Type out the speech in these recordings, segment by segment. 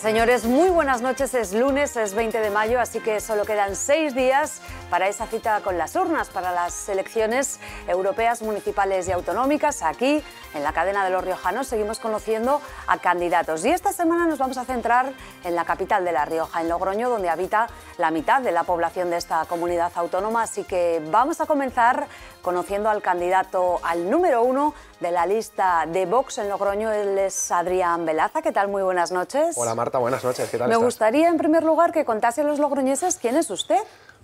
señores? Muy buenas noches. Es lunes, es 20 de mayo, así que solo quedan seis días para esa cita con las urnas, para las elecciones europeas, municipales y autonómicas. Aquí, en la cadena de los Riojanos, seguimos conociendo a candidatos. Y esta semana nos vamos a centrar en la capital de La Rioja, en Logroño, donde habita la mitad de la población de esta comunidad autónoma. Así que vamos a comenzar conociendo al candidato al número uno de la lista de Vox en Logroño, él es Adrián Velaza. ¿Qué tal? Muy buenas noches. Hola Marta, buenas noches. ¿Qué tal? Me gustaría en primer lugar que contase a los logroñeses quién es usted.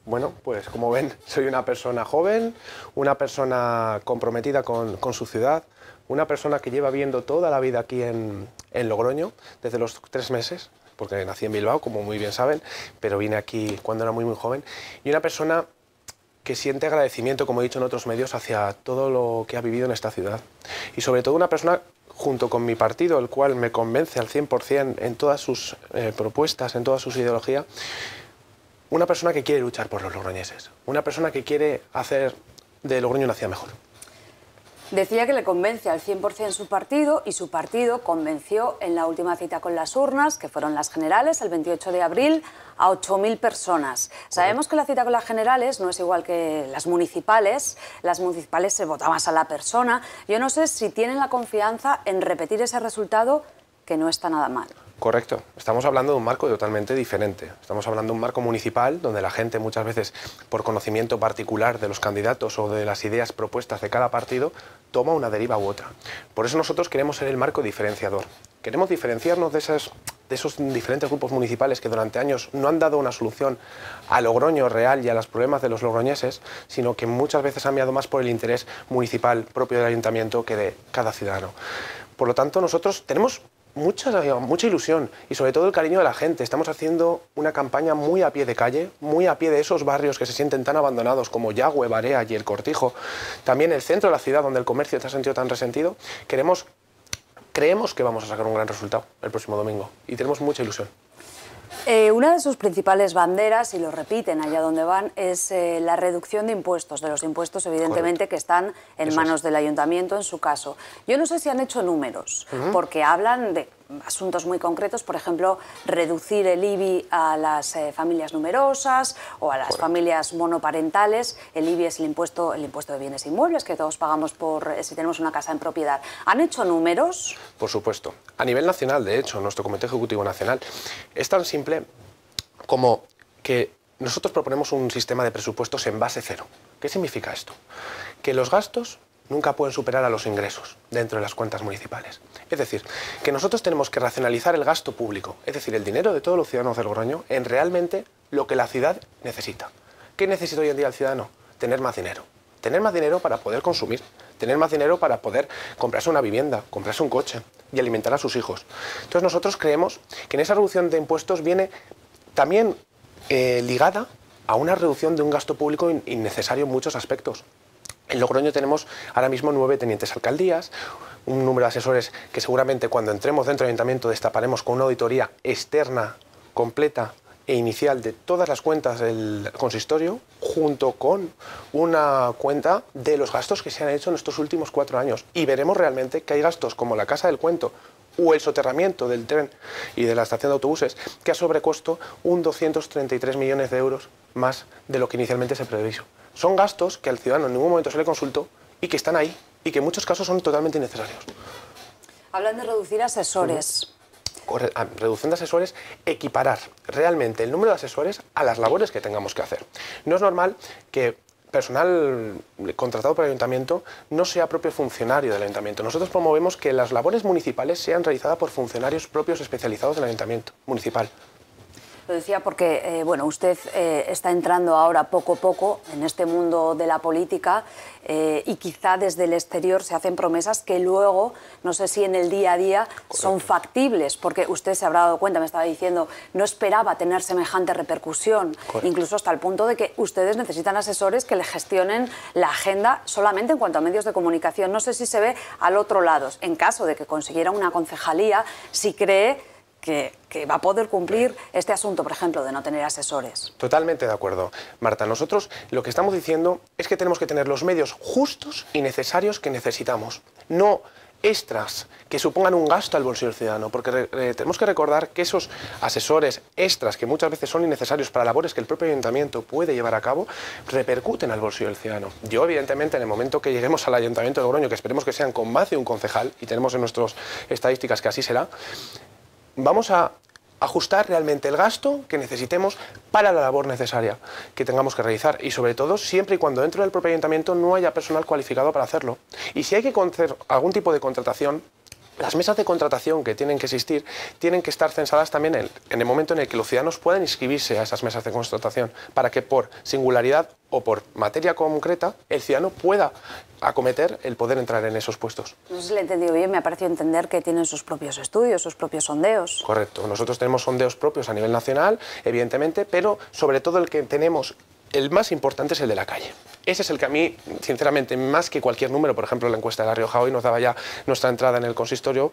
Bueno, pues como ven, soy una persona joven, una persona comprometida con, su ciudad, una persona que lleva viendo toda la vida aquí en, en Logroño, desde los tres meses, porque nací en Bilbao, como muy bien saben, pero vine aquí cuando era muy, muy joven, y una persona que siente agradecimiento, como he dicho en otros medios, hacia todo lo que ha vivido en esta ciudad. Y sobre todo una persona junto con mi partido, el cual me convence al 100% en todas sus eh, propuestas, en todas sus ideologías... una persona que quiere luchar por los logroñeses, una persona que quiere hacer de Logroño una ciudad mejor. Decía que le convence al 100% su partido y su partido convenció en la última cita con las urnas, que fueron las generales, el 28 de abril, a 8.000 personas. Sabemos que la cita con las generales no es igual que las municipales. Las municipales se vota más a la persona. Yo no sé si tienen la confianza en repetir ese resultado que no está nada mal. Correcto. Estamos hablando de un marco totalmente diferente. Estamos hablando de un marco municipal donde la gente muchas veces, por conocimiento particular de los candidatos o de las ideas propuestas de cada partido, toma una deriva u otra. Por eso nosotros queremos ser el marco diferenciador queremos diferenciarnos de, esos diferentes grupos municipales que durante años no han dado una solución a Logroño real y a los problemas de los logroñeses, sino que muchas veces han mirado más por el interés municipal propio del ayuntamiento que de cada ciudadano. Por lo tanto, nosotros tenemos mucha, mucha ilusión y sobre todo el cariño de la gente. Estamos haciendo una campaña muy a pie de calle, muy a pie de esos barrios que se sienten tan abandonados como Yagüe, Barea y El Cortijo. También el centro de la ciudad donde el comercio se ha sentido tan resentido. Queremos creemos que vamos a sacar un gran resultado el próximo domingo y tenemos mucha ilusión. Eh, una de sus principales banderas, y lo repiten allá donde van, es eh, la reducción de impuestos, de los impuestos evidentemente que están en manos del ayuntamiento en su caso. Yo no sé si han hecho números, porque hablan de asuntos muy concretos, por ejemplo, reducir el IBI a las eh, familias numerosas o a las familias monoparentales. El IBI es el impuesto, el impuesto de bienes inmuebles que todos pagamos por eh, si tenemos una casa en propiedad. ¿Han hecho números? Por supuesto. A nivel nacional, de hecho, nuestro Comité Ejecutivo Nacional es tan simple como que nosotros proponemos un sistema de presupuestos en base cero. ¿Qué significa esto? Que los gastos nunca pueden superar a los ingresos dentro de las cuentas municipales. Es decir, que nosotros tenemos que racionalizar el gasto público, es decir, el dinero de todos los ciudadanos del Groño, en realmente lo que la ciudad necesita. ¿Qué necesita hoy en día el ciudadano? Tener más dinero. Tener más dinero para poder consumir, tener más dinero para poder comprarse una vivienda, comprarse un coche y alimentar a sus hijos. Entonces nosotros creemos que en esa reducción de impuestos viene también eh, ligada a una reducción de un gasto público innecesario en muchos aspectos. En Logroño tenemos ahora mismo nueve tenientes alcaldías, un número de asesores que seguramente cuando entremos dentro del ayuntamiento destaparemos con una auditoría externa, completa e inicial de todas las cuentas del consistorio, junto con una cuenta de los gastos que se han hecho en estos últimos cuatro años. Y veremos realmente que hay gastos como la Casa del Cuento, o el soterramiento del tren y de la estación de autobuses, que ha sobrecosto un 233 millones de euros más de lo que inicialmente se previso son gastos que al ciudadano en ningún momento se le consultó y que están ahí y que en muchos casos son totalmente innecesarios. Hablan de reducir asesores. Ah, reducción asesores, equiparar realmente el número de asesores a las labores que tengamos que hacer. No es normal que personal contratado por el ayuntamiento no sea propio funcionario del ayuntamiento. Nosotros promovemos que las labores municipales sean realizadas por funcionarios propios especializados del ayuntamiento municipal. Lo decía porque, eh, bueno, usted eh, está entrando ahora poco a poco en este mundo de la política eh, y quizá desde el exterior se hacen promesas que luego, no sé si en el día a día, son factibles, porque usted se habrá dado cuenta, me estaba diciendo, no esperaba tener semejante repercusión, incluso hasta el punto de que ustedes necesitan asesores que le gestionen la agenda solamente en cuanto a medios de comunicación. No sé si se ve al otro lado, en caso de que consiguiera una concejalía, si cree que, va a poder cumplir este asunto, por ejemplo, de no tener asesores. Totalmente de acuerdo, Marta. Nosotros lo que estamos diciendo es que tenemos que tener los medios justos y necesarios que necesitamos, no extras que supongan un gasto al bolsillo del ciudadano, porque tenemos que recordar que esos asesores extras, que muchas veces son innecesarios para labores que el propio ayuntamiento puede llevar a cabo, repercuten al bolsillo del ciudadano. Yo, evidentemente, en el momento que lleguemos al ayuntamiento de Oroño, que esperemos que sean con más de un concejal, y tenemos en nuestras estadísticas que así será, vamos a ajustar realmente el gasto que necesitemos para la labor necesaria que tengamos que realizar y sobre todo siempre y cuando dentro del propio ayuntamiento no haya personal cualificado para hacerlo. Y si hay que hacer algún tipo de contratación, las mesas de contratación que tienen que existir tienen que estar censadas también en, el momento en el que los ciudadanos puedan inscribirse a esas mesas de contratación para que por singularidad o por materia concreta el ciudadano pueda acometer el poder entrar en esos puestos. No sé si he entendido bien, me ha parecido entender que tienen sus propios estudios, sus propios sondeos. Correcto, nosotros tenemos sondeos propios a nivel nacional, evidentemente, pero sobre todo el que tenemos el más importante es el de la calle. Ese es el que a mí, sinceramente, más que cualquier número, por ejemplo, la encuesta de La Rioja hoy nos daba ya nuestra entrada en el consistorio,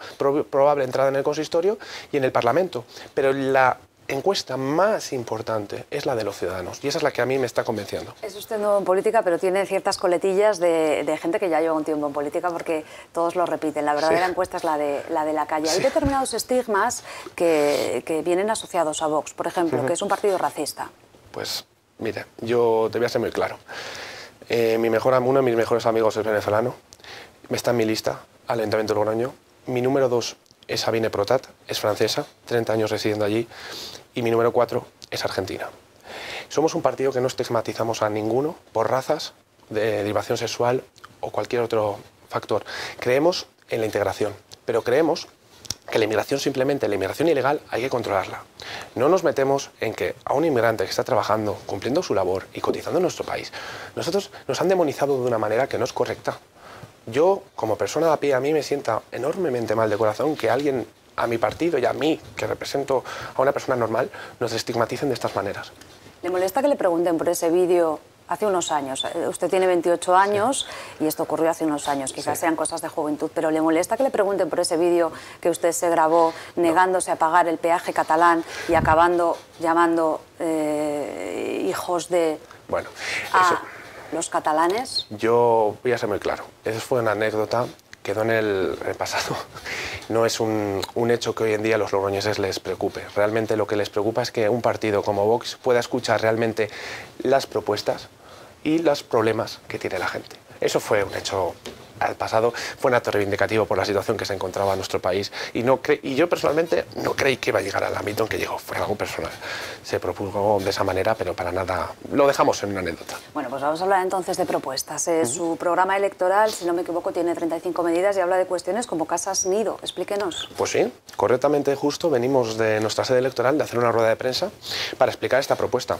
probable entrada en el consistorio y en el Parlamento. Pero la encuesta más importante es la de los ciudadanos y esa es la que a mí me está convenciendo. Es usted nuevo en política, pero tiene ciertas coletillas de, gente que ya lleva un tiempo en política porque todos lo repiten. La verdadera encuesta es la de la, calle. Hay determinados estigmas que, vienen asociados a Vox, por ejemplo, que es un partido racista. Pues Mira, yo te voy a ser muy claro. Eh, mi mejor, uno de mis mejores amigos es venezolano. Está en mi lista, Alentamiento Logroño. Mi número dos es Sabine Protat, es francesa, 30 años residiendo allí. Y mi número cuatro es Argentina. Somos un partido que no estigmatizamos a ninguno por razas, de derivación sexual o cualquier otro factor. Creemos en la integración, pero creemos que la inmigración simplemente, la inmigración ilegal, hay que controlarla. No nos metemos en que a un inmigrante que está trabajando, cumpliendo su labor y cotizando en nuestro país, nosotros nos han demonizado de una manera que no es correcta. Yo, como persona de a pie, a mí me sienta enormemente mal de corazón que alguien a mi partido y a mí, que represento a una persona normal, nos estigmaticen de estas maneras. ¿Le molesta que le pregunten por ese vídeo hace unos años. Eh, usted tiene 28 años y esto ocurrió hace unos años, quizás sean cosas de juventud, pero ¿le molesta que le pregunten por ese vídeo que usted se grabó negándose a pagar el peaje catalán y acabando llamando eh, hijos de... Bueno, a los catalanes? Yo voy a ser muy claro. Esa fue una anécdota quedó en el, pasado. No es un, un, hecho que hoy en día a los logroñeses les preocupe. Realmente lo que les preocupa es que un partido como Vox pueda escuchar realmente las propuestas y los problemas que tiene la gente. Eso fue un hecho al pasado, fue un acto reivindicativo por la situación que se encontraba en nuestro país y, no y yo personalmente no creí que iba a llegar al ámbito en que llegó, fue algo personal. Se propuso de esa manera, pero para nada, lo dejamos en una anécdota. Bueno, pues vamos a hablar entonces de propuestas. Eh, su programa electoral, si no me equivoco, tiene 35 medidas y habla de cuestiones como casas nido. Explíquenos. Pues sí, correctamente justo venimos de nuestra sede electoral de hacer una rueda de prensa para explicar esta propuesta.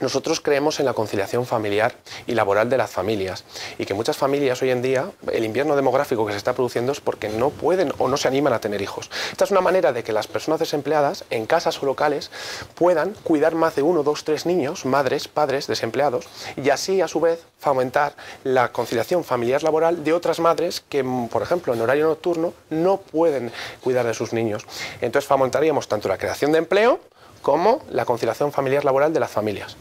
Nosotros creemos en la conciliación familiar y laboral de las familias y que muchas familias hoy en día, el invierno demográfico que se está produciendo es porque no pueden o no se animan a tener hijos. Esta es una manera de que las personas desempleadas en casas o locales puedan cuidar más de uno, dos, tres niños, madres, padres desempleados y así a su vez fomentar la conciliación familiar laboral de otras madres que, por ejemplo, en horario nocturno no pueden cuidar de sus niños. Entonces fomentaríamos tanto la creación de empleo, como la conciliación familiar laboral de las familias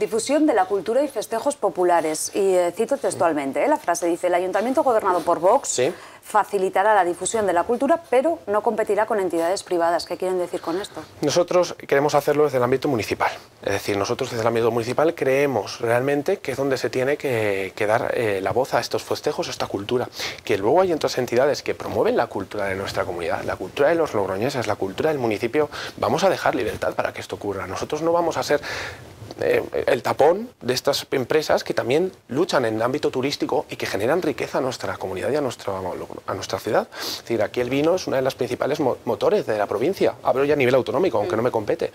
difusión de la cultura y festejos populares. Y eh, cito textualmente, eh, la frase dice, el ayuntamiento gobernado por Vox facilitará la difusión de la cultura, pero no competirá con entidades privadas. ¿Qué quieren decir con esto? Nosotros queremos hacerlo desde el ámbito municipal. Es decir, nosotros desde el ámbito municipal creemos realmente que es donde se tiene que, dar eh, la voz a estos festejos, a esta cultura. Que luego hay otras entidades que promueven la cultura de nuestra comunidad, la cultura de los logroñeses, la cultura del municipio. Vamos a dejar libertad para que esto ocurra. Nosotros no vamos a ser eh, el tapón de estas empresas que también luchan en el ámbito turístico y que generan riqueza a nuestra comunidad y a nuestra, a nuestra ciudad. decir, aquí el vino es uno de los principales motores de la provincia, hablo ya a nivel autonómico, aunque no me compete,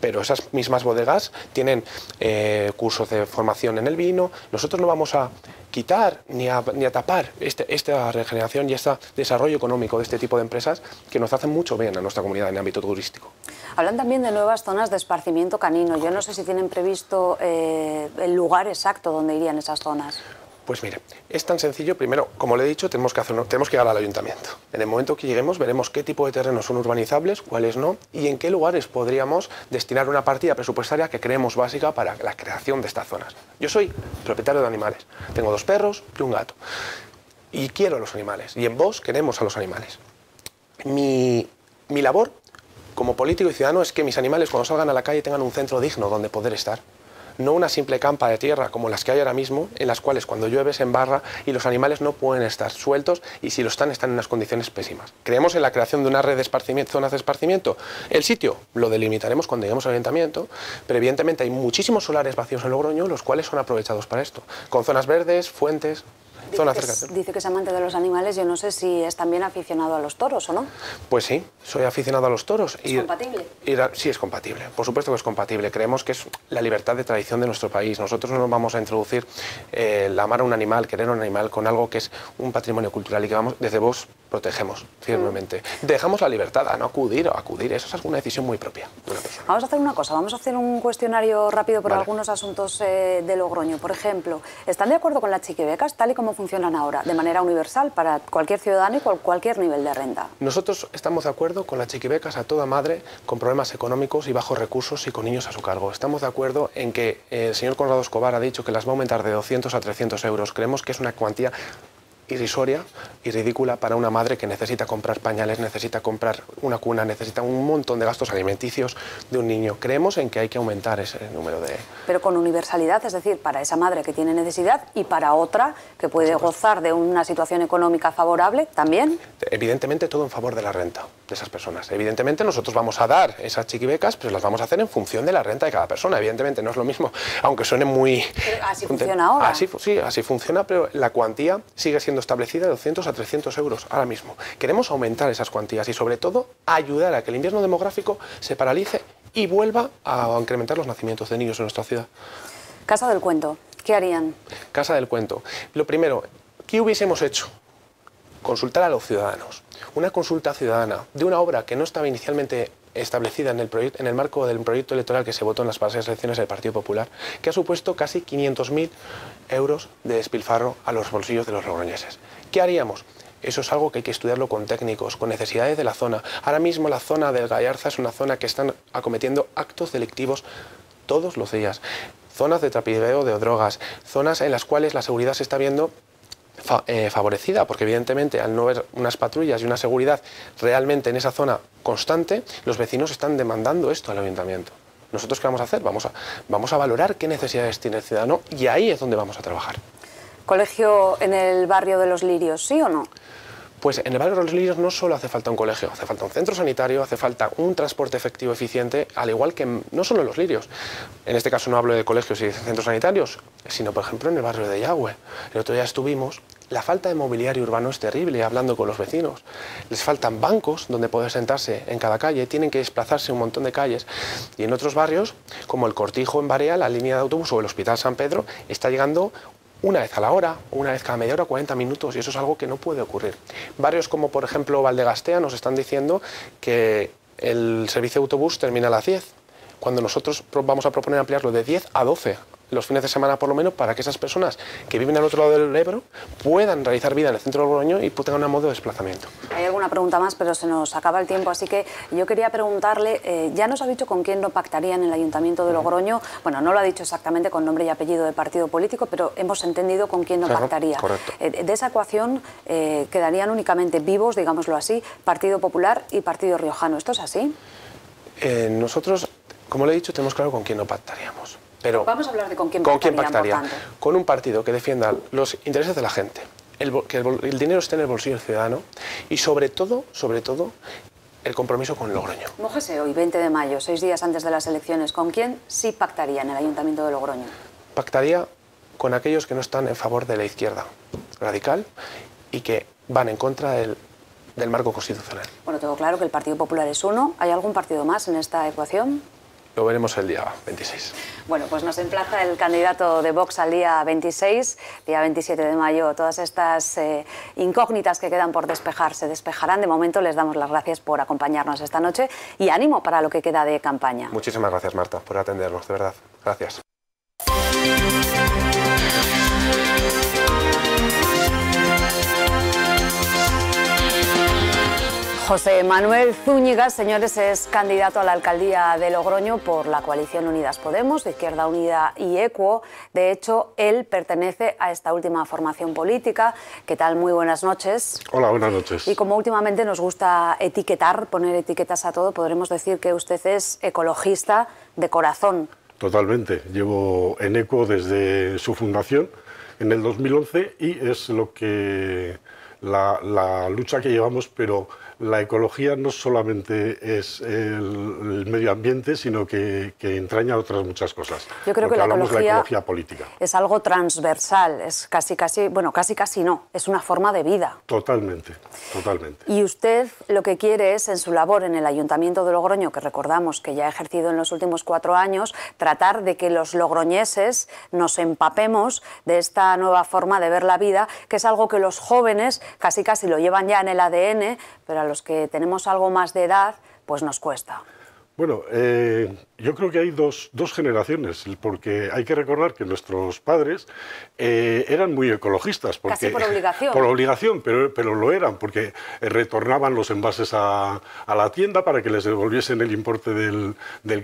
pero esas mismas bodegas tienen eh, cursos de formación en el vino, nosotros no vamos a quitar ni a, tapar este, esta regeneración y este desarrollo económico de este tipo de empresas que nos hacen mucho bien a nuestra comunidad en el ámbito turístico. Hablan también de nuevas zonas de esparcimiento canino. Yo no sé si tienen visto eh, el lugar exacto donde irían esas zonas? Pues mire, es tan sencillo. Primero, como le he dicho, tenemos que, hacer, tenemos que llegar al ayuntamiento. En el momento que lleguemos, veremos qué tipo de terrenos son urbanizables, cuáles no, y en qué lugares podríamos destinar una partida presupuestaria que creemos básica para la creación de estas zonas. Yo soy propietario de animales. Tengo dos perros y un gato. Y quiero a los animales. Y en vos queremos a los animales. Mi, mi labor como político y ciudadano es que mis animales cuando salgan a la calle tengan un centro digno donde poder estar. No una simple campa de tierra como las que hay ahora mismo, en las cuales cuando llueve se embarra y los animales no pueden estar sueltos y si lo están están en unas condiciones pésimas. Creemos en la creación de una red de esparcimiento, zonas de esparcimiento. El sitio lo delimitaremos cuando lleguemos al ayuntamiento, pero evidentemente hay muchísimos solares vacíos en Logroño los cuales son aprovechados para esto, con zonas verdes, fuentes, Dice, que es, amante de los animales, yo no sé si es también aficionado a los toros o no. Pues sí, soy aficionado a los toros. ¿Es y, compatible? sí, es compatible, por supuesto que es compatible. Creemos que es la libertad de tradición de nuestro país. Nosotros no nos vamos a introducir el eh, amar a un animal, querer a un animal, con algo que es un patrimonio cultural y que vamos desde vos protegemos firmemente. Mm. Dejamos la libertad a no acudir o acudir. Eso es una decisión muy propia Vamos a hacer una cosa. Vamos a hacer un cuestionario rápido por algunos asuntos eh, de Logroño. Por ejemplo, ¿están de acuerdo con las chiquibecas tal y como funcionan ahora, de manera universal para cualquier ciudadano y por cualquier nivel de renta? Nosotros estamos de acuerdo con las chiquibecas a toda madre con problemas económicos y bajos recursos y con niños a su cargo. Estamos de acuerdo en que eh, el señor Conrado Escobar ha dicho que las va a aumentar de 200 a 300 euros. Creemos que es una cuantía irrisoria y ridícula para una madre que necesita comprar pañales, necesita comprar una cuna, necesita un montón de gastos alimenticios de un niño. Creemos en que hay que aumentar ese número de... Pero con universalidad, es decir, para esa madre que tiene necesidad y para otra que puede gozar de una situación económica favorable también. Evidentemente todo en favor de la renta de esas personas. Evidentemente nosotros vamos a dar esas chiquibecas, pero las vamos a hacer en función de la renta de cada persona. Evidentemente no es lo mismo, aunque suene muy... así funciona ahora. sí, así funciona, pero la cuantía sigue siendo establecida de 200 a 300 euros ahora mismo. Queremos aumentar esas cuantías y sobre todo ayudar a que el invierno demográfico se paralice y vuelva a incrementar los nacimientos de niños en nuestra ciudad. Casa del cuento, ¿qué harían? Casa del cuento. Lo primero, ¿qué hubiésemos hecho? Consultar a los ciudadanos. Una consulta ciudadana de una obra que no estaba inicialmente establecida en el, en el marco del proyecto electoral que se votó en las pasadas elecciones del Partido Popular, que ha supuesto casi 500.000 euros de despilfarro a los bolsillos de los logroñeses. ¿Qué haríamos? Eso es algo que hay que estudiarlo con técnicos, con necesidades de la zona. Ahora mismo la zona del Gallarza es una zona que están acometiendo actos delictivos todos los días. Zonas de trapideo de drogas, zonas en las cuales la seguridad se está viendo eh, favorecida, porque evidentemente al no ver unas patrullas y una seguridad realmente en esa zona constante, los vecinos están demandando esto al ayuntamiento. ¿Nosotros qué vamos a hacer? Vamos a, vamos a valorar qué necesidades tiene el ciudadano y ahí es donde vamos a trabajar. ¿Colegio en el barrio de los Lirios, sí o no? Pues en el barrio de los Lirios no solo hace falta un colegio, hace falta un centro sanitario, hace falta un transporte efectivo eficiente, al igual que no solo en los Lirios. En este caso no hablo de colegios y centros sanitarios, sino por ejemplo en el barrio de Yagüe. El otro día estuvimos la falta de mobiliario urbano es terrible, hablando con los vecinos. Les faltan bancos donde poder sentarse en cada calle, tienen que desplazarse un montón de calles. Y en otros barrios, como el Cortijo en Barea, la línea de autobús o el Hospital San Pedro, está llegando una vez a la hora, una vez cada media hora, 40 minutos, y eso es algo que no puede ocurrir. Varios, como por ejemplo Valdegastea nos están diciendo que el servicio de autobús termina a las 10, cuando nosotros vamos a proponer ampliarlo de 10 a 12 los fines de semana por lo menos, para que esas personas que viven al otro lado del Ebro puedan realizar vida en el centro de Logroño y tengan un modo de desplazamiento. Hay alguna pregunta más, pero se nos acaba el tiempo, así que yo quería preguntarle, eh, ya nos ha dicho con quién no pactaría en el Ayuntamiento de Logroño, bueno, no lo ha dicho exactamente con nombre y apellido de partido político, pero hemos entendido con quién no pactaría. Correcto. Eh, de esa ecuación eh, quedarían únicamente vivos, digámoslo así, Partido Popular y Partido Riojano. ¿Esto es así? nosotros, como le he dicho, tenemos claro con quién no pactaríamos. Vamos a hablar de con quién pactaría. ¿Con un partido que defienda los intereses de la gente, que el, dinero esté en el bolsillo del ciudadano y sobre todo, sobre todo, el compromiso con Logroño. Mójese hoy, 20 de mayo, seis días antes de las elecciones. ¿Con quién sí pactaría en el Ayuntamiento de Logroño? Pactaría con aquellos que no están en favor de la izquierda radical y que van en contra del, del marco constitucional. Bueno, tengo claro que el Partido Popular es uno. ¿Hay algún partido más en esta ecuación? Lo veremos el día 26. Bueno, pues nos emplaza el candidato de Vox al día 26, día 27 de mayo. Todas estas eh, incógnitas que quedan por despejar se despejarán. De momento les damos las gracias por acompañarnos esta noche y ánimo para lo que queda de campaña. Muchísimas gracias, Marta, por atendernos, de verdad. Gracias. José Manuel Zúñiga, señores, es candidato a la alcaldía de Logroño por la coalición Unidas Podemos, Izquierda Unida y Equo. De hecho, él pertenece a esta última formación política. ¿Qué tal? Muy buenas noches. Hola, buenas noches. Y como últimamente nos gusta etiquetar, poner etiquetas a todo, podremos decir que usted es ecologista de corazón. Totalmente. Llevo en ECO desde su fundación en el 2011 y es lo que la, la lucha que llevamos, pero la ecología no solamente es el, medio ambiente, sino que, entraña otras muchas cosas. Yo creo que, la, ecología política. es algo transversal, es casi casi, bueno, casi casi no, es una forma de vida. Totalmente, totalmente. Y usted lo que quiere es, en su labor en el Ayuntamiento de Logroño, que recordamos que ya ha ejercido en los últimos cuatro años, tratar de que los logroñeses nos empapemos de esta nueva forma de ver la vida, que es algo que los jóvenes casi casi lo llevan ya en el ADN, pero los que tenemos algo más de edad, pues nos cuesta. Bueno, eh, yo creo que hay dos, generaciones, porque hay que recordar que nuestros padres eh, eran muy ecologistas. Casi por obligación. Por obligación, pero, pero lo eran, porque eh, retornaban los envases a, la tienda para que les devolviesen el importe del,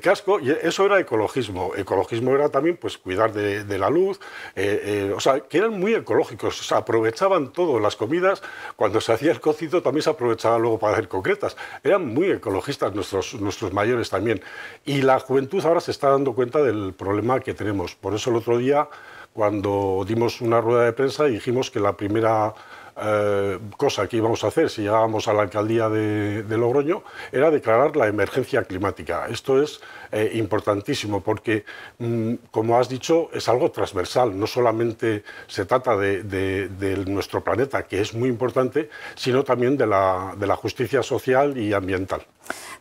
casco, y eso era ecologismo. Ecologismo era también pues, cuidar de, la luz, eh, o sea, que eran muy ecológicos, aprovechaban todo, las comidas, cuando se hacía el cocido también se aprovechaba luego para hacer concretas. Eran muy ecologistas nuestros, nuestros mayores también. Y la juventud ahora se está dando cuenta del problema que tenemos. Por eso el otro día, cuando dimos una rueda de prensa, dijimos que la primera eh, cosa que íbamos a hacer si llegábamos a la alcaldía de, Logroño era declarar la emergencia climática. Esto es eh, importantísimo porque, mm, como has dicho, es algo transversal. No solamente se trata de, nuestro planeta, que es muy importante, sino también de la justicia social y ambiental.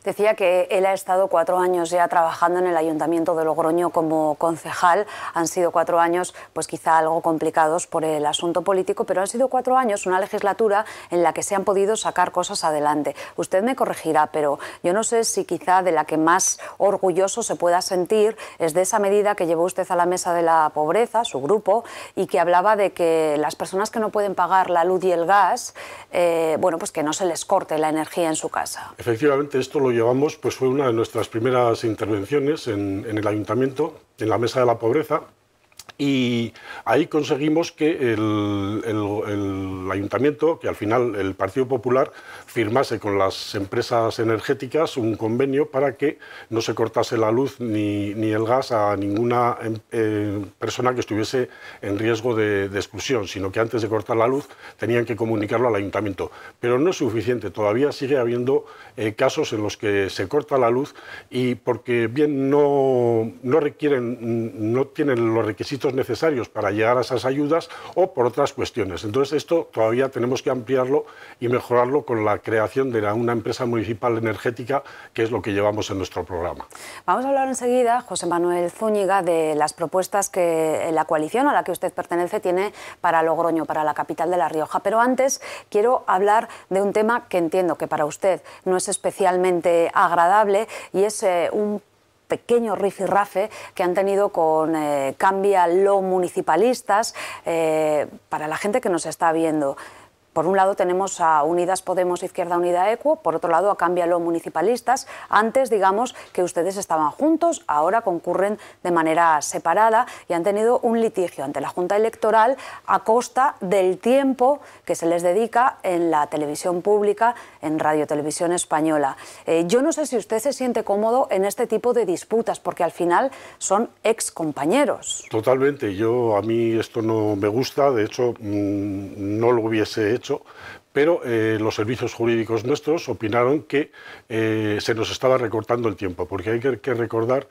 Decía que él ha estado cuatro años ya trabajando en el Ayuntamiento de Logroño como concejal. Han sido cuatro años, pues quizá algo complicados por el asunto político, pero han sido cuatro años, una legislatura en la que se han podido sacar cosas adelante. Usted me corregirá, pero yo no sé si quizá de la que más orgulloso se pueda sentir es de esa medida que llevó usted a la mesa de la pobreza, su grupo, y que hablaba de que las personas que no pueden pagar la luz y el gas, eh, bueno, pues que no se les corte la energía en su casa. Efectivamente esto lo llevamos, pues fue una de nuestras primeras intervenciones en, el ayuntamiento, en la mesa de la pobreza, y ahí conseguimos que el, ayuntamiento, que al final el Partido Popular, firmase con las empresas energéticas un convenio para que no se cortase la luz ni, el gas a ninguna em, eh, persona que estuviese en riesgo de, exclusión, sino que antes de cortar la luz tenían que comunicarlo al ayuntamiento. Pero no es suficiente, todavía sigue habiendo eh, casos en los que se corta la luz y porque bien no, no requieren, no tienen los requisitos necesarios para llegar a esas ayudas o por otras cuestiones. Entonces, esto todavía tenemos que ampliarlo y mejorarlo con la creación de una empresa municipal energética, que es lo que llevamos en nuestro programa. Vamos a hablar enseguida, José Manuel Zúñiga, de las propuestas que eh, la coalición a la que usted pertenece tiene para Logroño, para la capital de La Rioja. Pero antes quiero hablar de un tema que entiendo que para usted no es especialmente agradable y es eh, un pequeño rifirrafe que han tenido con eh, Cambia Lo Municipalistas eh, para la gente que nos está viendo. Por un lado tenemos a Unidas Podemos Izquierda Unida Equo, por otro lado a Cámbialo Municipalistas. Antes digamos que ustedes estaban juntos, ahora concurren de manera separada y han tenido un litigio ante la Junta Electoral a costa del tiempo que se les dedica en la televisión pública, en Radio Televisión Española. Eh, yo no sé si usted se siente cómodo en este tipo de disputas, porque al final son ex compañeros. Totalmente, yo a mí esto no me gusta, de hecho mm, no lo hubiese hecho pero eh, los servicios jurídicos nuestros opinaron que eh, se nos estaba recortando el tiempo, porque hay que recordar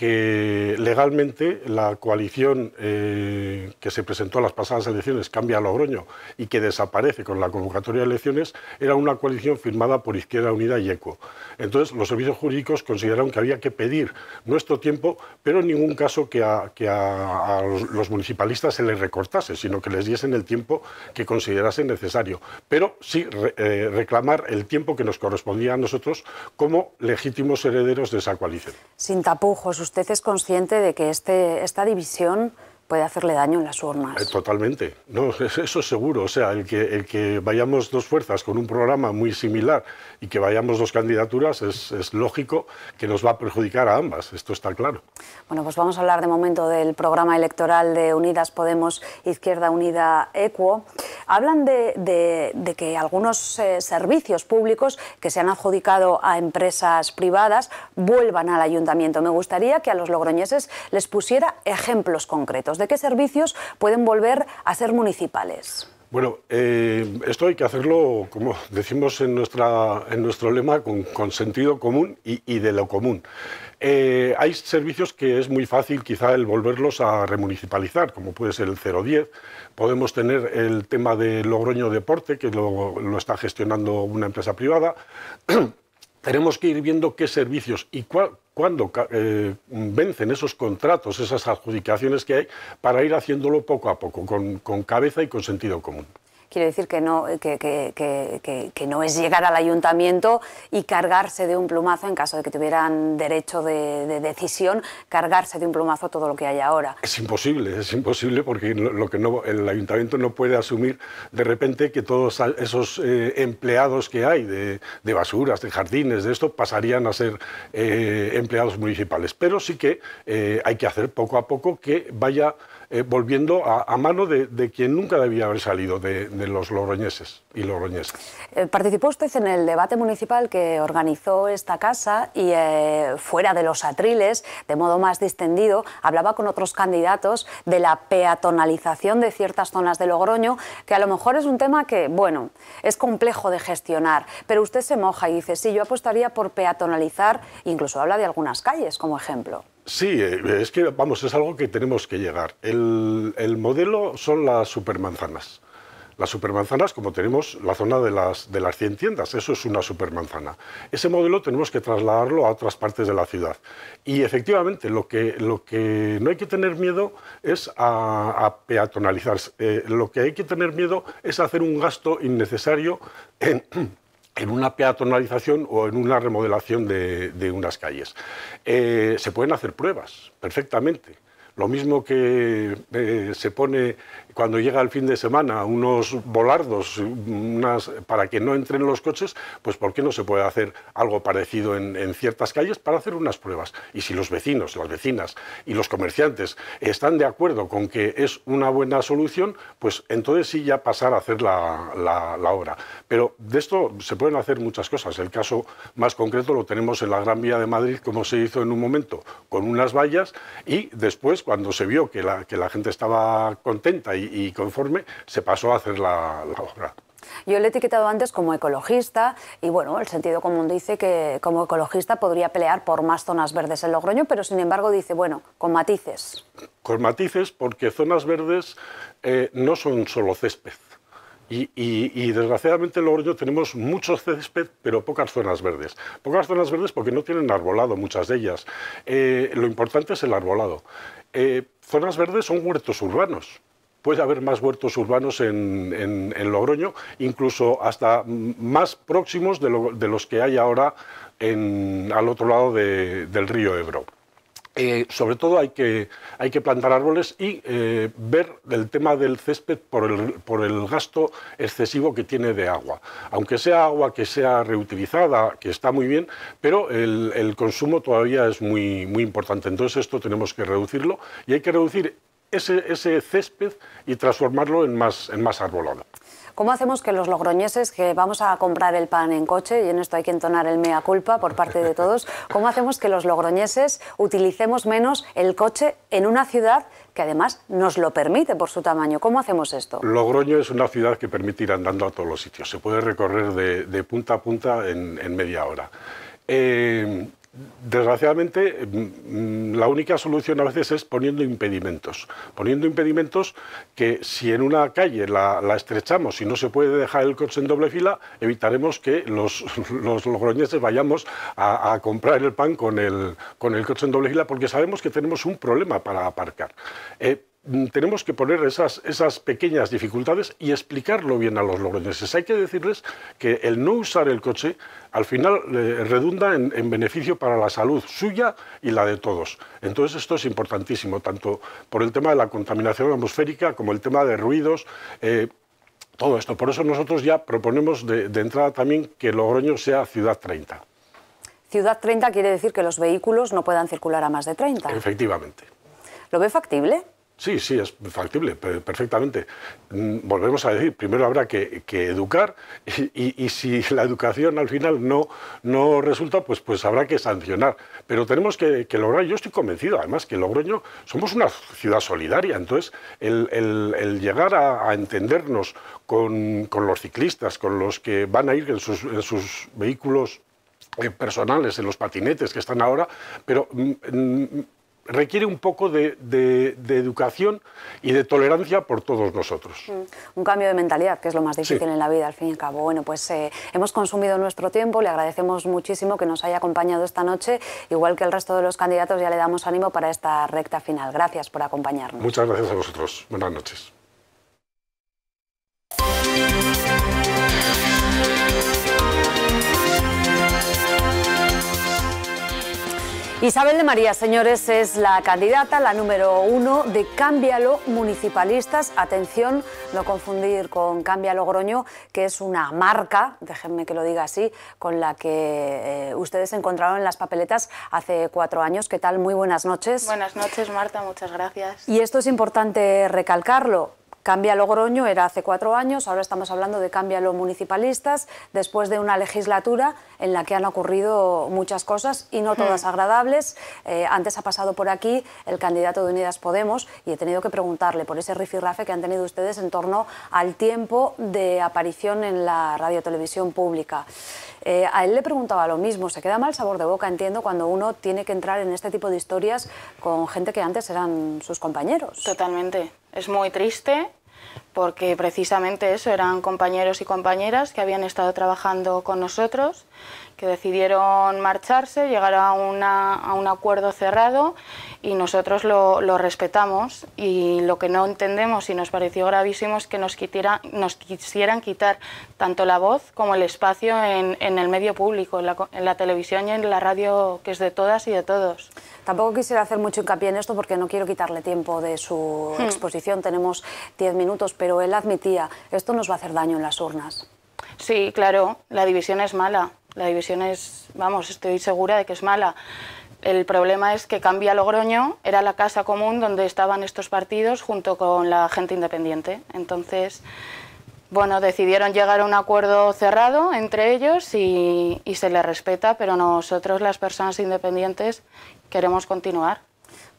que legalmente la coalición eh, que se presentó a las pasadas elecciones, Cambia a Logroño, y que desaparece con la convocatoria de elecciones, era una coalición firmada por Izquierda Unida y ECO. Entonces, los servicios jurídicos consideraron que había que pedir nuestro tiempo, pero en ningún caso que a, los municipalistas se les recortase, sino que les diesen el tiempo que considerasen necesario. Pero sí eh, reclamar el tiempo que nos correspondía a nosotros como legítimos herederos de esa coalición. Sin tapujos, usted es consciente de que este, esta división puede hacerle daño en las urnas. Eh, totalmente, no, eso es seguro. O sea, el que, el que vayamos dos fuerzas con un programa muy similar y que vayamos dos candidaturas es, lógico que nos va a perjudicar a ambas, esto está claro. Bueno, pues vamos a hablar de momento del programa electoral de Unidas Podemos, Izquierda Unida, Equo. Hablan de, que algunos eh, servicios públicos que se han adjudicado a empresas privadas vuelvan al ayuntamiento. Me gustaría que a los logroñeses les pusiera ejemplos concretos. ¿De qué servicios pueden volver a ser municipales? Bueno, eh, esto hay que hacerlo, como decimos en, nuestra, en nuestro lema, con, sentido común y, de lo común. Eh, hay servicios que es muy fácil quizá el volverlos a remunicipalizar, como puede ser el 010. Podemos tener el tema de Logroño Deporte, que lo está gestionando una empresa privada. tenemos que ir viendo qué servicios y cuándo eh, vencen esos contratos, esas adjudicaciones que hay, para ir haciéndolo poco a poco, con cabeza y con sentido común. Quiere decir que no, eh, que, que, no es llegar al ayuntamiento y cargarse de un plumazo, en caso de que tuvieran derecho de, decisión, cargarse de un plumazo todo lo que hay ahora. Es imposible, es imposible porque lo que no, el ayuntamiento no puede asumir de repente que todos esos eh, empleados que hay de, basuras, de jardines, de esto, pasarían a ser eh, empleados municipales. Pero sí que hay que hacer poco a poco que vaya eh, volviendo a, mano de, quien nunca debía haber salido, de, los logroñeses y logroñesas. Eh, participó usted en el debate municipal que organizó esta casa y eh, fuera de los atriles, de modo más distendido, hablaba con otros candidatos de la peatonalización de ciertas zonas de Logroño, que a lo mejor es un tema que, bueno, es complejo de gestionar, pero usted se moja y dice, sí, yo apostaría por peatonalizar, incluso habla de algunas calles como ejemplo. Sí, eh, es que, vamos, es algo que tenemos que llegar. El, modelo son las supermanzanas. Las supermanzanas, como tenemos la zona de las, de las 100 tiendas, eso es una supermanzana. Ese modelo tenemos que trasladarlo a otras partes de la ciudad. Y efectivamente, lo que, lo que no hay que tener miedo es a, a peatonalizar. Eh, lo que hay que tener miedo es hacer un gasto innecesario en en una peatonalización o en una remodelación de, unas calles. Eh, se pueden hacer pruebas perfectamente. Lo mismo que eh, se pone cuando llega el fin de semana unos volardos para que no entren los coches, pues ¿por qué no se puede hacer algo parecido en, ciertas calles para hacer unas pruebas? Y si los vecinos, las vecinas y los comerciantes están de acuerdo con que es una buena solución, pues entonces sí ya pasar a hacer la, obra. Pero de esto se pueden hacer muchas cosas. El caso más concreto lo tenemos en la Gran Vía de Madrid, como se hizo en un momento, con unas vallas y después, cuando se vio que la, gente estaba contenta y, conforme se pasó a hacer la, obra. Yo le he etiquetado antes como ecologista y bueno, el sentido común dice que como ecologista podría pelear por más zonas verdes en Logroño, pero sin embargo dice, bueno, con matices. Con matices porque zonas verdes eh, no son solo césped. Y, desgraciadamente en Logroño tenemos muchos césped, pero pocas zonas verdes. Pocas zonas verdes porque no tienen arbolado, muchas de ellas. Eh, lo importante es el arbolado. Eh, zonas verdes son huertos urbanos puede haber más huertos urbanos en, Logroño, incluso hasta más próximos de, los que hay ahora al otro lado del río Ebro. Eh, sobre todo hay que, hay que plantar árboles y eh, ver el tema del césped por el, gasto excesivo que tiene de agua. Aunque sea agua que sea reutilizada, que está muy bien, pero el, consumo todavía es muy, muy importante. Entonces esto tenemos que reducirlo y hay que reducir ese, césped y transformarlo en más, en más arbolado. ¿Cómo hacemos que los logroñeses, que vamos a comprar el pan en coche, y en esto hay que entonar el mea culpa por parte de todos, cómo hacemos que los logroñeses utilicemos menos el coche en una ciudad que además nos lo permite por su tamaño? ¿Cómo hacemos esto? Logroño es una ciudad que permite ir andando a todos los sitios. Se puede recorrer de, punta a punta en, media hora. Eh, Desgraciadamente, mm, mm, la única solución a veces es poniendo impedimentos. Poniendo impedimentos que si en una calle la, estrechamos y no se puede dejar el coche en doble fila, evitaremos que los, los logroñeses vayamos a, comprar el pan con el, con el coche en doble fila porque sabemos que tenemos un problema para aparcar. Eh, Mm, tenemos que poner esas, pequeñas dificultades y explicarlo bien a los logroñeses. Hay que decirles que el no usar el coche al final eh, redunda en, beneficio para la salud suya y la de todos. Entonces esto es importantísimo, tanto por el tema de la contaminación atmosférica como el tema de ruidos. Eh, todo esto. Por eso nosotros ya proponemos de entrada también que Logroño sea Ciudad 30. Ciudad 30 quiere decir que los vehículos no puedan circular a más de 30. Efectivamente. ¿Lo ve factible? Sí, sí, es factible, perfectamente. Mm, volvemos a decir, primero habrá que, educar y, si la educación al final no, no resulta, pues, pues habrá que sancionar. Pero tenemos que, lograr, yo estoy convencido además que Logroño somos una ciudad solidaria, entonces el, llegar a, entendernos con, los ciclistas, con los que van a ir en sus, en sus vehículos eh, personales, en los patinetes que están ahora, pero mm, mm, requiere un poco de, educación y de tolerancia por todos nosotros. Mm. Un cambio de mentalidad, que es lo más difícil en la vida, al fin y al cabo. Bueno, pues eh, hemos consumido nuestro tiempo, le agradecemos muchísimo que nos haya acompañado esta noche, igual que el resto de los candidatos, ya le damos ánimo para esta recta final. Gracias por acompañarnos. Muchas gracias a vosotros. Buenas noches. Isabel de María, señores, es la candidata, la número uno de Cámbialo Municipalistas. Atención, no confundir con Cambia Groño, que es una marca, déjenme que lo diga así, con la que eh, ustedes encontraron en las papeletas hace cuatro años. ¿Qué tal? Muy buenas noches. Buenas noches, Marta, muchas gracias. Y esto es importante recalcarlo. Cambia Logroño era hace cuatro años, ahora estamos hablando de Cambia los municipalistas, después de una legislatura en la que han ocurrido muchas cosas y no hmm. todas agradables. Eh, antes ha pasado por aquí el candidato de Unidas Podemos y he tenido que preguntarle por ese rifirrafe que han tenido ustedes en torno al tiempo de aparición en la radiotelevisión pública. Eh, a él le preguntaba lo mismo, se queda mal sabor de boca, entiendo, cuando uno tiene que entrar en este tipo de historias con gente que antes eran sus compañeros. Totalmente. Es muy triste porque precisamente eso eran compañeros y compañeras que habían estado trabajando con nosotros que decidieron marcharse, llegar a, un acuerdo cerrado y nosotros lo, respetamos y lo que no entendemos y nos pareció gravísimo es que nos, nos quisieran quitar tanto la voz como el espacio en, el medio público, en la, televisión y en la radio, que es de todas y de todos. Tampoco quisiera hacer mucho hincapié en esto porque no quiero quitarle tiempo de su hmm. exposición, tenemos 10 minutos, pero él admitía, esto nos va a hacer daño en las urnas. Sí, claro, la división es mala la división es, vamos, estoy segura de que es mala. El problema es que Cambia Logroño era la casa común donde estaban estos partidos junto con la gente independiente. Entonces, bueno, decidieron llegar a un acuerdo cerrado entre ellos y, y se les respeta, pero nosotros, las personas independientes, queremos continuar.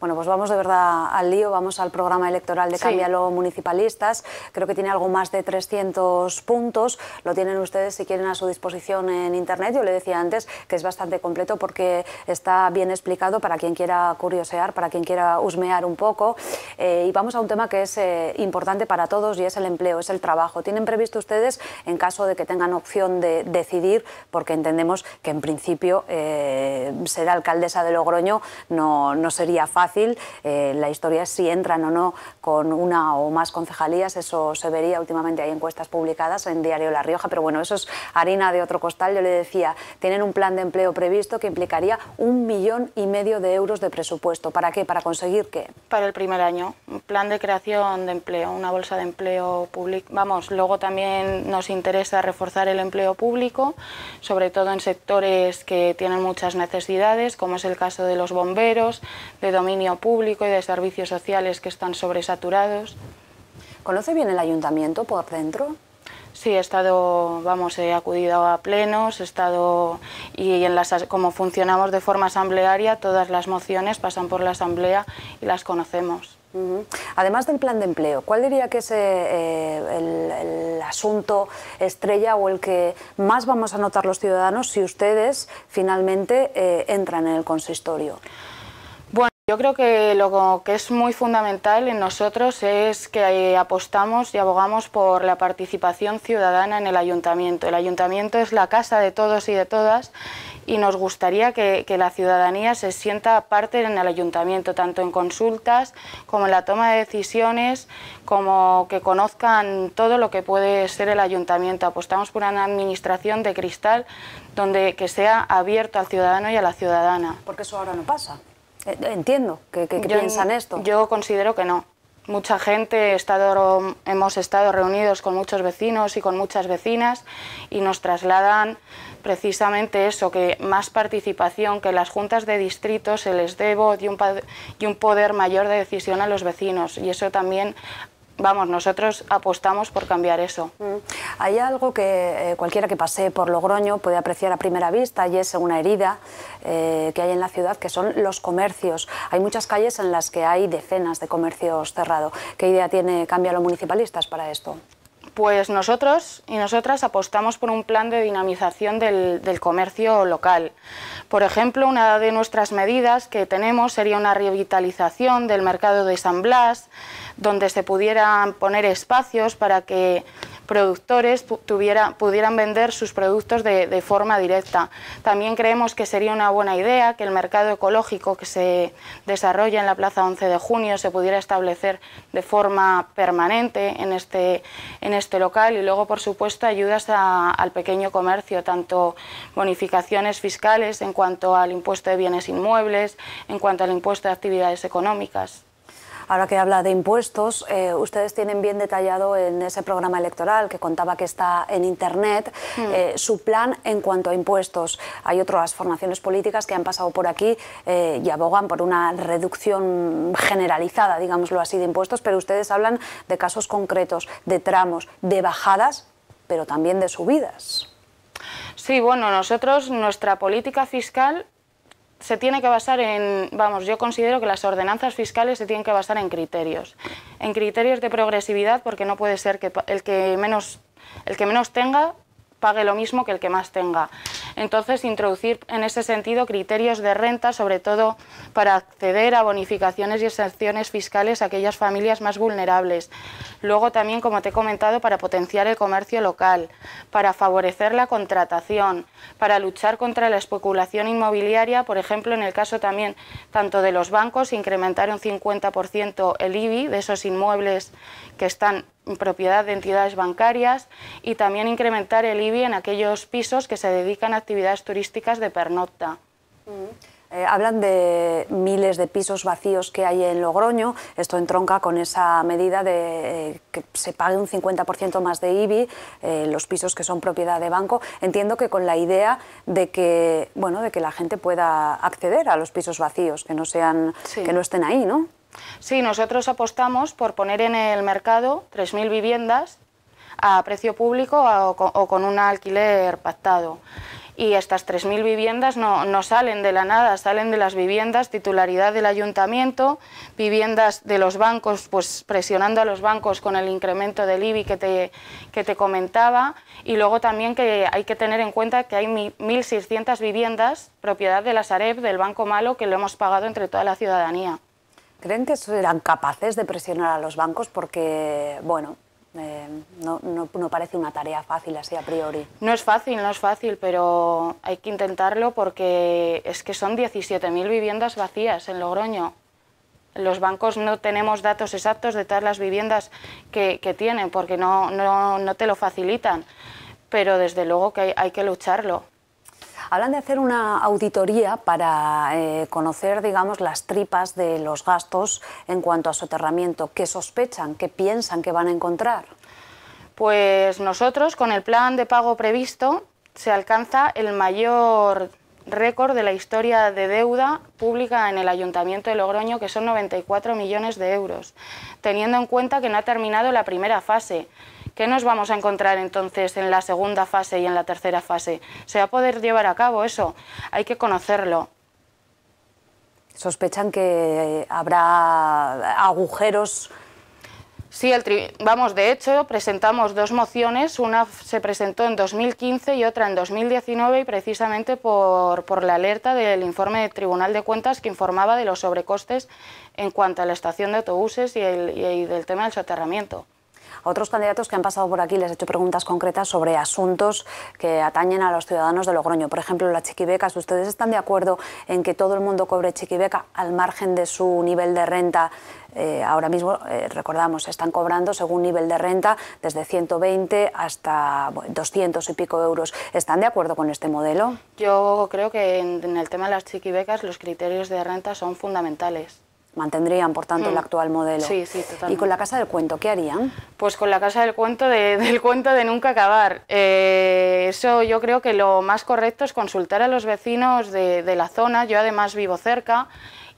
Bueno, pues vamos de verdad al lío, vamos al programa electoral de Cambialo Cámbialo Municipalistas. Creo que tiene algo más de 300 puntos. Lo tienen ustedes si quieren a su disposición en Internet. Yo le decía antes que es bastante completo porque está bien explicado para quien quiera curiosear, para quien quiera husmear un poco. Eh, y vamos a un tema que es eh, importante para todos y es el empleo, es el trabajo. ¿Tienen previsto ustedes, en caso de que tengan opción de decidir, porque entendemos que en principio eh, ser alcaldesa de Logroño no sería fácil? Eh, la historia es si entran o no con una o más concejalías. Eso se vería últimamente. Hay encuestas publicadas en Diario La Rioja, pero bueno, eso es harina de otro costal. Yo le decía, tienen un plan de empleo previsto que implicaría un millón y medio de euros de presupuesto. ¿Para qué? ¿Para conseguir qué? Para el primer año. Un plan de creación de empleo, una bolsa de empleo público. Vamos, luego también nos interesa reforzar el empleo público, sobre todo en sectores que tienen muchas necesidades, como es el caso de los bomberos, de dominio público y de servicios sociales que están sobresaturados. ¿Conoce bien el ayuntamiento por dentro? Sí, he estado, vamos, he acudido a plenos, he estado y en las, como funcionamos de forma asamblearia, todas las mociones pasan por la asamblea y las conocemos. Además del plan de empleo, ¿cuál diría que es eh, eh, el, el, asunto estrella o el que más vamos a notar los ciudadanos si ustedes finalmente eh, entran en el consistorio? Yo creo que lo que es muy fundamental en nosotros es que eh, apostamos y abogamos por la participación ciudadana en el ayuntamiento. El ayuntamiento es la casa de todos y de todas y nos gustaría que, la ciudadanía se sienta parte en el ayuntamiento, tanto en consultas como en la toma de decisiones, como que conozcan todo lo que puede ser el ayuntamiento. Apostamos por una administración de cristal donde que sea abierto al ciudadano y a la ciudadana. Porque eso ahora no pasa. Eh, entiendo que, piensan esto. Yo considero que no. Mucha gente, estado, hemos estado reunidos con muchos vecinos y con muchas vecinas y nos trasladan precisamente eso, que más participación, que las juntas de distrito se les dé voz y un, y un poder mayor de decisión a los vecinos. Y eso también vamos, nosotros apostamos por cambiar eso. Mm. Hay algo que eh, cualquiera que pase por Logroño puede apreciar a primera vista y es una herida eh, que hay en la ciudad que son los comercios. Hay muchas calles en las que hay decenas de comercios cerrados. ¿Qué idea tiene Cambia los municipalistas para esto? Pues nosotros y nosotras apostamos por un plan de dinamización del, comercio local. Por ejemplo, una de nuestras medidas que tenemos sería una revitalización del mercado de San Blas, donde se pudieran poner espacios para que productores pudieran vender sus productos de, forma directa. También creemos que sería una buena idea que el mercado ecológico que se desarrolla en la Plaza 11 de Junio se pudiera establecer de forma permanente en este, en este local y luego, por supuesto, ayudas al pequeño comercio, tanto bonificaciones fiscales en cuanto al impuesto de bienes inmuebles, en cuanto al impuesto de actividades económicas. Ahora que habla de impuestos, eh, ustedes tienen bien detallado en ese programa electoral que contaba que está en Internet hmm. eh, su plan en cuanto a impuestos. Hay otras formaciones políticas que han pasado por aquí eh, y abogan por una reducción generalizada, digámoslo así, de impuestos, pero ustedes hablan de casos concretos, de tramos, de bajadas, pero también de subidas. Sí, bueno, nosotros, nuestra política fiscal se tiene que basar en, vamos, yo considero que las ordenanzas fiscales se tienen que basar en criterios, en criterios de progresividad, porque no puede ser que el que menos, el que menos tenga pague lo mismo que el que más tenga. Entonces, introducir en ese sentido criterios de renta, sobre todo para acceder a bonificaciones y exenciones fiscales a aquellas familias más vulnerables. Luego también, como te he comentado, para potenciar el comercio local, para favorecer la contratación, para luchar contra la especulación inmobiliaria, por ejemplo, en el caso también tanto de los bancos, incrementar un 50% el IBI de esos inmuebles que están propiedad de entidades bancarias y también incrementar el IBI en aquellos pisos que se dedican a actividades turísticas de pernocta. Mm. Eh, hablan de miles de pisos vacíos que hay en Logroño. Esto entronca con esa medida de eh, que se pague un 50% más de IBI eh, los pisos que son propiedad de banco. Entiendo que con la idea de que, bueno, de que la gente pueda acceder a los pisos vacíos, que no, sean, que no estén ahí, ¿no? Sí, nosotros apostamos por poner en el mercado 3.000 viviendas a precio público o con un alquiler pactado. Y estas 3.000 viviendas no, salen de la nada, salen de las viviendas, titularidad del ayuntamiento, viviendas de los bancos, pues presionando a los bancos con el incremento del IBI que te, que te comentaba. Y luego también que hay que tener en cuenta que hay 1.600 viviendas propiedad de la Sareb, del Banco Malo, que lo hemos pagado entre toda la ciudadanía. ¿Creen que serán capaces de presionar a los bancos? Porque, bueno, eh, no, parece una tarea fácil así a priori. No es fácil, no es fácil, pero hay que intentarlo porque es que son 17.000 viviendas vacías en Logroño. Los bancos no tenemos datos exactos de todas las viviendas que, tienen porque no, te lo facilitan, pero desde luego que hay que lucharlo hablan de hacer una auditoría para eh, conocer, digamos, las tripas de los gastos en cuanto a soterramiento. que sospechan, que piensan que van a encontrar? Pues nosotros, con el plan de pago previsto, se alcanza el mayor récord de la historia de deuda pública en el Ayuntamiento de Logroño, que son 94 millones de euros, teniendo en cuenta que no ha terminado la primera fase. ¿Qué nos vamos a encontrar entonces en la segunda fase y en la tercera fase? ¿Se va a poder llevar a cabo eso? Hay que conocerlo. ¿Sospechan que eh, habrá agujeros? Sí, vamos, de hecho, presentamos dos mociones, una se presentó en 2015 y otra en 2019 y precisamente por, la alerta del informe del Tribunal de Cuentas que informaba de los sobrecostes en cuanto a la estación de autobuses y, y del tema del soterramiento otros candidatos que han pasado por aquí les he hecho preguntas concretas sobre asuntos que atañen a los ciudadanos de Logroño. Por ejemplo, las chiquibecas. ¿Ustedes están de acuerdo en que todo el mundo cobre chiquibeca al margen de su nivel de renta? Eh, ahora mismo, eh, recordamos, están cobrando según nivel de renta desde 120 hasta 200 y pico euros. ¿Están de acuerdo con este modelo? Yo creo que en, en el tema de las chiquibecas los criterios de renta son fundamentales mantendrían, por tanto, el mm. actual modelo. Sí, sí, totalmente. ¿Y con la Casa del Cuento qué harían? Pues con la Casa del Cuento de, del cuento de nunca acabar. Eh, eso yo creo que lo más correcto es consultar a los vecinos de, la zona. Yo además vivo cerca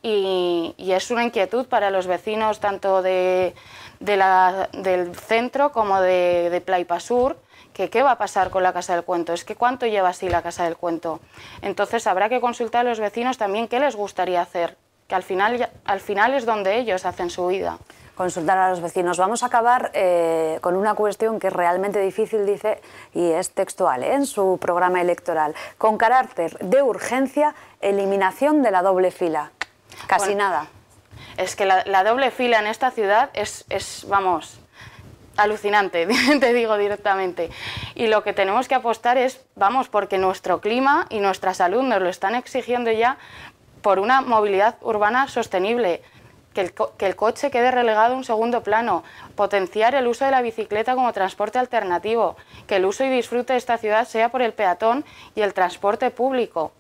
y, es una inquietud para los vecinos tanto de, del centro como de, de Sur que qué va a pasar con la Casa del Cuento, es que cuánto lleva así la Casa del Cuento. Entonces habrá que consultar a los vecinos también qué les gustaría hacer que al final, al final es donde ellos hacen su vida. Consultar a los vecinos. Vamos a acabar eh, con una cuestión que es realmente difícil, dice, y es textual, ¿eh? en su programa electoral. Con carácter de urgencia, eliminación de la doble fila. Casi nada. Es que la, la, doble fila en esta ciudad es, es vamos, alucinante, te digo directamente. Y lo que tenemos que apostar es, vamos, porque nuestro clima y nuestra salud nos lo están exigiendo ya por una movilidad urbana sostenible, que el, coche quede relegado a un segundo plano, potenciar el uso de la bicicleta como transporte alternativo, que el uso y disfrute de esta ciudad sea por el peatón y el transporte público.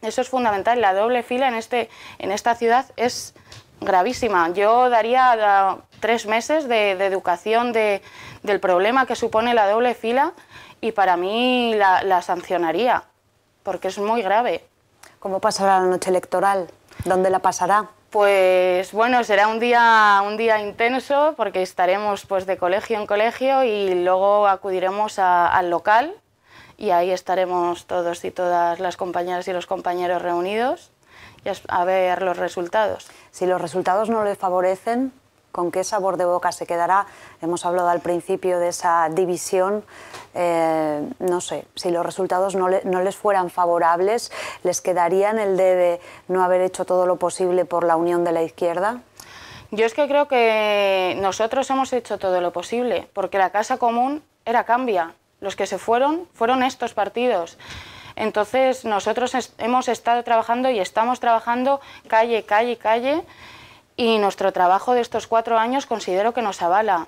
Eso es fundamental, la doble fila en, este, en esta ciudad es gravísima. Yo daría tres meses de, educación del problema que supone la doble fila y para mí la sancionaría, porque es muy grave. ¿Cómo pasará la noche electoral? ¿Dónde la pasará? Pues bueno, será un día, un día intenso porque estaremos pues, de colegio en colegio y luego acudiremos al local y ahí estaremos todos y todas las compañeras y los compañeros reunidos a ver los resultados. Si los resultados no le favorecen, con qué sabor de boca se quedará. Hemos hablado al principio de esa división. Eh, no sé, si los resultados no, les fueran favorables, ¿les quedarían el debe no haber hecho todo lo posible por la unión de la izquierda? Yo es que creo que nosotros hemos hecho todo lo posible, porque la Casa Común era Cambia. Los que se fueron fueron estos partidos. Entonces nosotros hemos estado trabajando y estamos trabajando calle, calle, calle y nuestro trabajo de estos cuatro años considero que nos avala.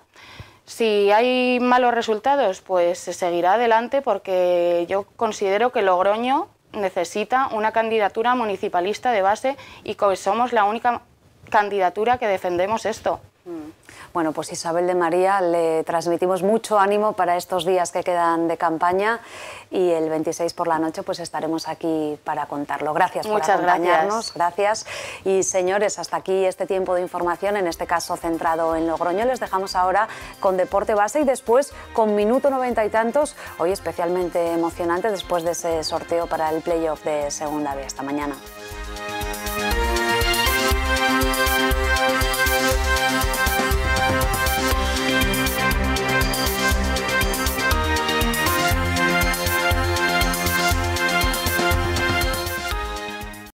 Si hay malos resultados, pues se seguirá adelante porque yo considero que Logroño necesita una candidatura municipalista de base y que somos la única candidatura que defendemos esto. Mm. Bueno, pues Isabel de María le transmitimos mucho ánimo para estos días que quedan de campaña y el 26 por la noche pues estaremos aquí para contarlo. Gracias por acompañarnos. Gracias. gracias. Y señores, hasta aquí este tiempo de información, en este caso centrado en Logroño. Les dejamos ahora con Deporte Base y después con Minuto 90 y tantos, hoy especialmente emocionante después de ese sorteo para el playoff de Segunda vez. Hasta mañana.